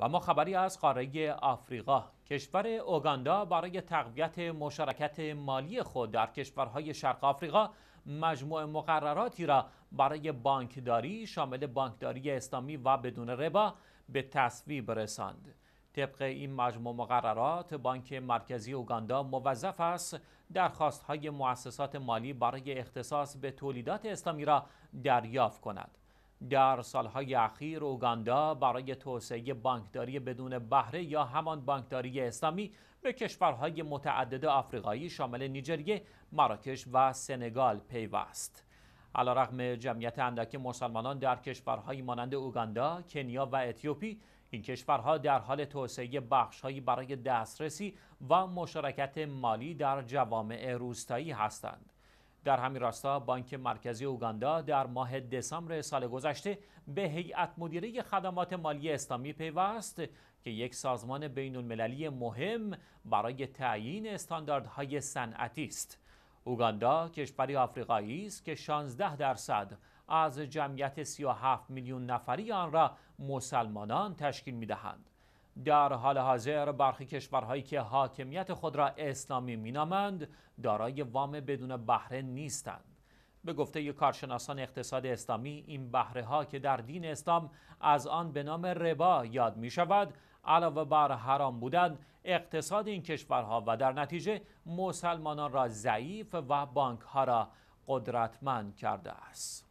و ما خبری از قاره آفریقا کشور اوگاندا برای تقویت مشارکت مالی خود در کشورهای شرق آفریقا مجموع مقرراتی را برای بانکداری شامل بانکداری اسلامی و بدون ربا به تصویب رساند طبق این مجموع مقررات بانک مرکزی اوگاندا موظف است های مؤسسات مالی برای اختصاص به تولیدات اسلامی را دریافت کند در سالهای اخیر اوگاندا برای توسعه بانکداری بدون بهره یا همان بانکداری اسلامی به کشورهای متعدد آفریقایی شامل نیجریه، مراکش و سنگال پیوست. علیرغم جمعیت اندک مسلمانان در کشورهای مانند اوگاندا، کنیا و اتیوپی، این کشورها در حال توسعه بخشهایی برای دسترسی و مشارکت مالی در جوامع روستایی هستند. در همین راستا بانک مرکزی اوگاندا در ماه دسامبر سال گذشته به هیئت مدیره خدمات مالی اسلامی پیوست که یک سازمان بین المللی مهم برای تعیین استانداردهای صنعتی است. اوگاندا کشوری آفریقایی است که 16 درصد از جمعیت 37 میلیون نفری آن را مسلمانان تشکیل دهند. در حال حاضر برخی کشورهایی که حاکمیت خود را اسلامی مینامند دارای وام بدون بهره نیستند به گفته کارشناسان اقتصاد اسلامی این بهره ها که در دین اسلام از آن به نام ربا یاد می شود علاوه بر حرام بودن اقتصاد این کشورها و در نتیجه مسلمانان را ضعیف و بانک ها را قدرتمند کرده است